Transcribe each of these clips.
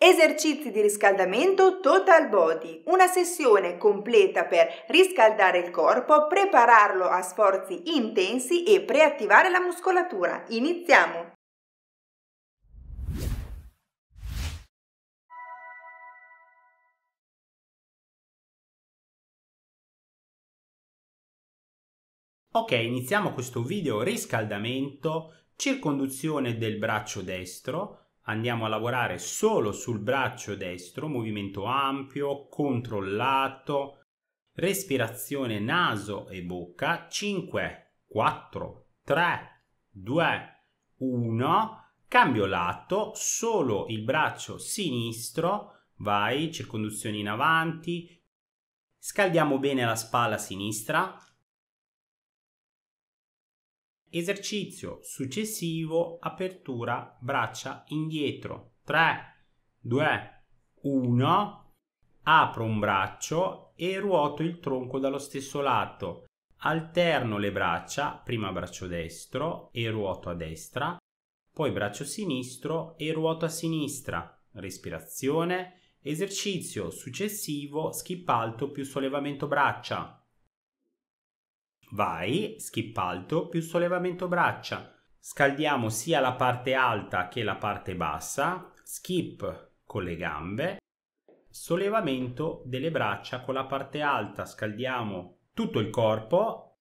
Esercizi di riscaldamento total body, una sessione completa per riscaldare il corpo, prepararlo a sforzi intensi e preattivare la muscolatura. Iniziamo! Ok, iniziamo questo video riscaldamento, circonduzione del braccio destro, andiamo a lavorare solo sul braccio destro, movimento ampio, controllato, respirazione naso e bocca, 5, 4, 3, 2, 1, cambio lato, solo il braccio sinistro, vai, circonduzioni in avanti, scaldiamo bene la spalla sinistra, Esercizio successivo, apertura, braccia indietro. 3, 2, 1. Apro un braccio e ruoto il tronco dallo stesso lato. Alterno le braccia, prima braccio destro e ruoto a destra, poi braccio sinistro e ruoto a sinistra. Respirazione. Esercizio successivo, skip alto più sollevamento braccia. Vai, skip alto più sollevamento braccia. Scaldiamo sia la parte alta che la parte bassa. Skip con le gambe. Sollevamento delle braccia con la parte alta. Scaldiamo tutto il corpo.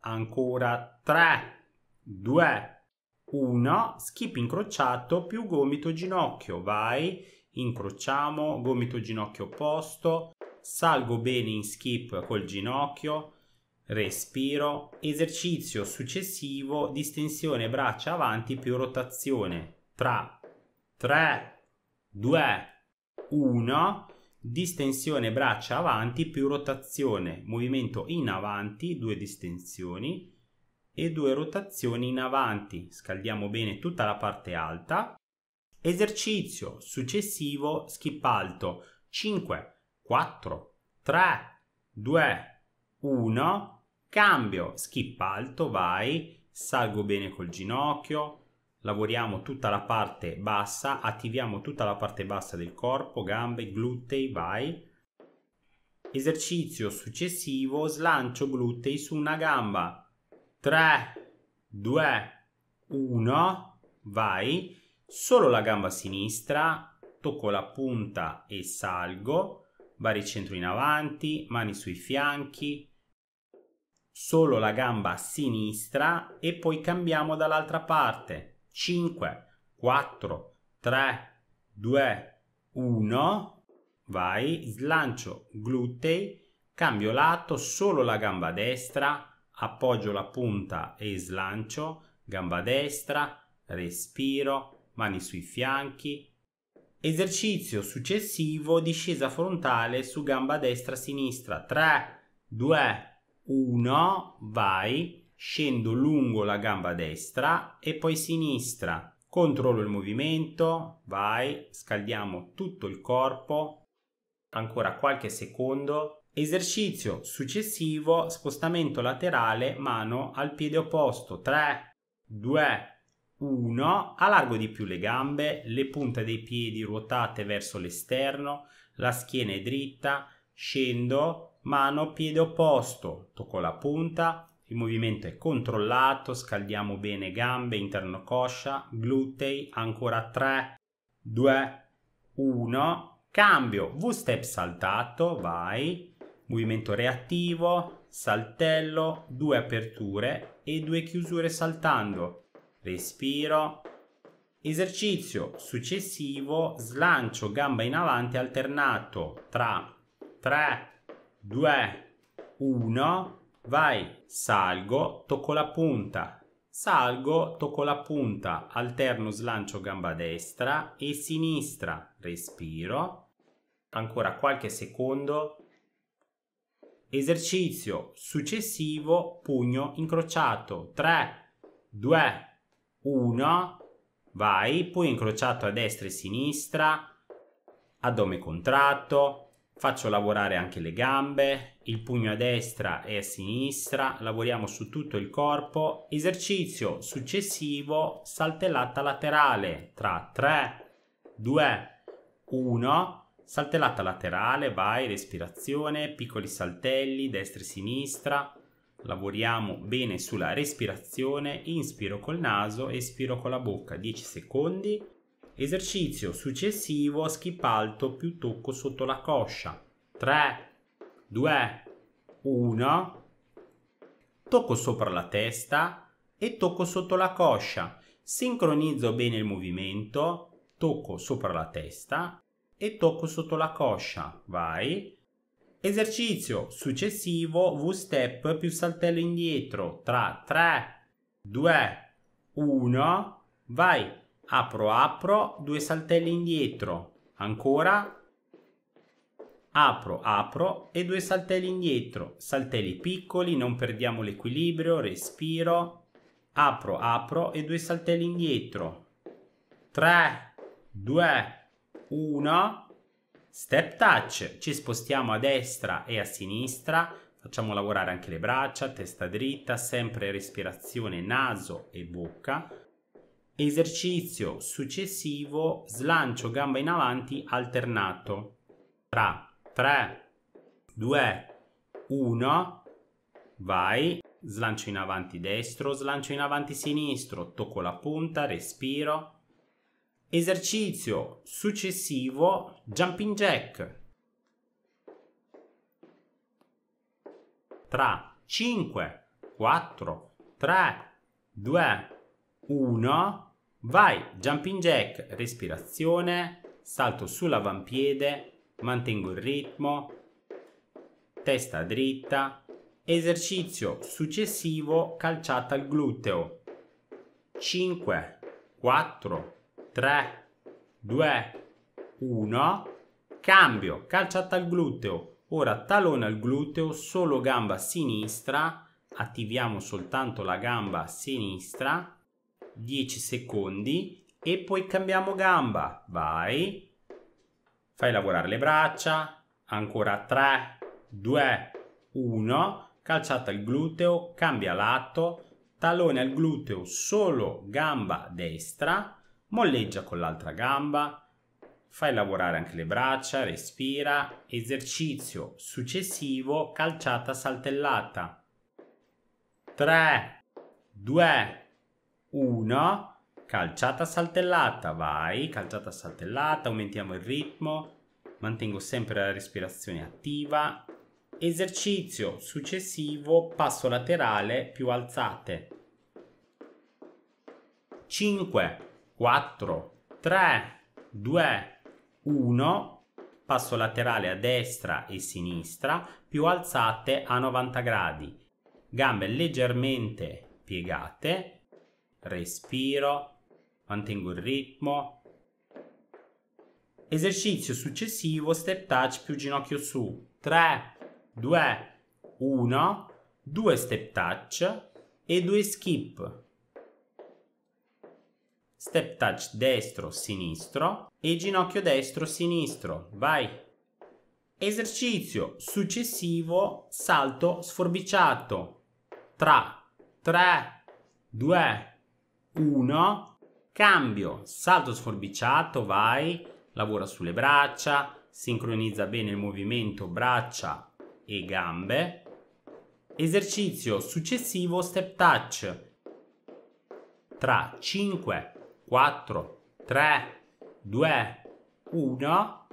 Ancora 3, 2, 1. Skip incrociato più gomito ginocchio. Vai, incrociamo, gomito ginocchio opposto. Salgo bene in skip col ginocchio respiro, esercizio successivo, distensione braccia avanti più rotazione tra 3, 2, 1, distensione braccia avanti più rotazione, movimento in avanti, due distensioni e due rotazioni in avanti, scaldiamo bene tutta la parte alta, esercizio successivo, skip alto, 5, 4, 3, 2, 1, cambio, skip alto, vai, salgo bene col ginocchio, lavoriamo tutta la parte bassa, attiviamo tutta la parte bassa del corpo, gambe, glutei, vai. Esercizio successivo, slancio glutei su una gamba. 3, 2, 1, vai. Solo la gamba sinistra, tocco la punta e salgo, baricentro in avanti, mani sui fianchi, solo la gamba sinistra e poi cambiamo dall'altra parte 5 4 3 2 1 vai slancio glutei cambio lato solo la gamba destra appoggio la punta e slancio gamba destra respiro mani sui fianchi esercizio successivo discesa frontale su gamba destra sinistra 3 2 1 1, vai, scendo lungo la gamba destra e poi sinistra. Controllo il movimento, vai, scaldiamo tutto il corpo, ancora qualche secondo. Esercizio successivo, spostamento laterale, mano al piede opposto. 3, 2, 1, allargo di più le gambe, le punte dei piedi ruotate verso l'esterno, la schiena è dritta, scendo, mano, piede opposto, tocco la punta, il movimento è controllato, scaldiamo bene gambe, interno coscia, glutei, ancora 3, 2, 1, cambio, V-step saltato, vai, movimento reattivo, saltello, due aperture e due chiusure saltando, respiro, esercizio successivo, slancio gamba in avanti alternato tra 3, 2, 1, vai, salgo, tocco la punta, salgo, tocco la punta, alterno slancio gamba destra e sinistra, respiro, ancora qualche secondo, esercizio successivo, pugno incrociato, 3, 2, 1, vai, pugno incrociato a destra e sinistra, addome contratto, Faccio lavorare anche le gambe, il pugno a destra e a sinistra, lavoriamo su tutto il corpo. Esercizio successivo, saltellata laterale tra 3, 2, 1, saltellata laterale, vai, respirazione, piccoli saltelli, destra e sinistra. Lavoriamo bene sulla respirazione, inspiro col naso, espiro con la bocca 10 secondi. Esercizio successivo, skip alto più tocco sotto la coscia. 3, 2, 1. Tocco sopra la testa e tocco sotto la coscia. Sincronizzo bene il movimento, tocco sopra la testa e tocco sotto la coscia. Vai. Esercizio successivo, V-step più saltello indietro. Tra 3, 2, 1. Vai apro, apro, due saltelli indietro, ancora, apro, apro e due saltelli indietro, saltelli piccoli, non perdiamo l'equilibrio, respiro, apro, apro e due saltelli indietro, 3, 2, 1, step touch, ci spostiamo a destra e a sinistra, facciamo lavorare anche le braccia, testa dritta, sempre respirazione naso e bocca, Esercizio successivo slancio gamba in avanti alternato tra 3, 2, 1, vai, slancio in avanti destro, slancio in avanti sinistro, tocco la punta, respiro. Esercizio successivo jumping jack tra 5, 4, 3, 2, 1, vai, jumping jack, respirazione, salto sull'avampiede, mantengo il ritmo, testa dritta, esercizio successivo calciata al gluteo. 5, 4, 3, 2, 1, cambio, calciata al gluteo, ora talone al gluteo, solo gamba sinistra, attiviamo soltanto la gamba sinistra, 10 secondi e poi cambiamo gamba. Vai. Fai lavorare le braccia. Ancora 3, 2, 1. Calciata il gluteo, cambia lato, tallone al gluteo solo gamba destra, molleggia con l'altra gamba, fai lavorare anche le braccia, respira, esercizio successivo, calciata saltellata. 3, 2, 1, calciata saltellata, vai, calciata saltellata, aumentiamo il ritmo, mantengo sempre la respirazione attiva, esercizio successivo, passo laterale più alzate. 5, 4, 3, 2, 1, passo laterale a destra e sinistra, più alzate a 90 gradi, gambe leggermente piegate, respiro, mantengo il ritmo. Esercizio successivo, step touch più ginocchio su. 3, 2, 1, 2 step touch e 2 skip. Step touch destro, sinistro e ginocchio destro, sinistro. Vai! Esercizio successivo, salto sforbiciato. Tra 3, 2, 1. 1, cambio, salto sforbiciato, vai, lavora sulle braccia, sincronizza bene il movimento braccia e gambe. Esercizio successivo step touch. Tra 5, 4, 3, 2, 1.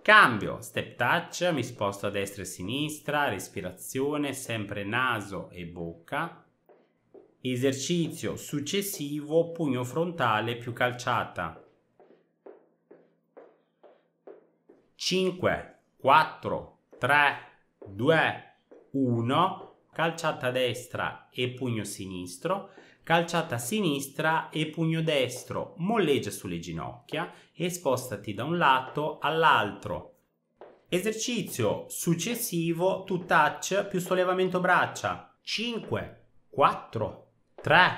Cambio, step touch, mi sposto a destra e a sinistra, respirazione, sempre naso e bocca. Esercizio successivo pugno frontale più calciata. 5, 4, 3, 2, 1, calciata destra e pugno sinistro, calciata sinistra e pugno destro, molleggia sulle ginocchia e spostati da un lato all'altro. Esercizio successivo, to touch più sollevamento braccia. 5, 4, 3. 3,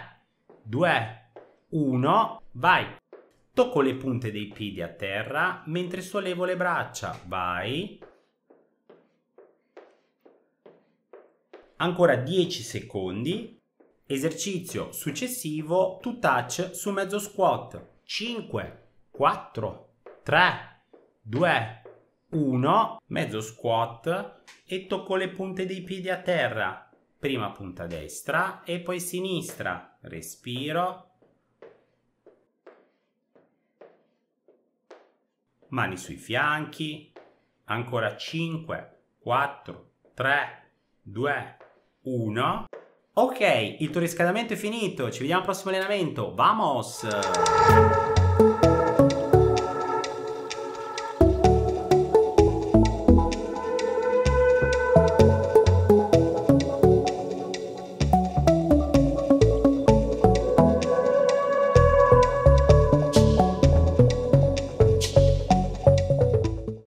2, 1, vai. Tocco le punte dei piedi a terra mentre sollevo le braccia, vai. Ancora 10 secondi. Esercizio successivo, to touch su mezzo squat. 5, 4, 3, 2, 1, mezzo squat e tocco le punte dei piedi a terra prima punta destra e poi sinistra, respiro, mani sui fianchi, ancora 5, 4, 3, 2, 1. Ok, il tuo riscaldamento è finito, ci vediamo al prossimo allenamento, vamos!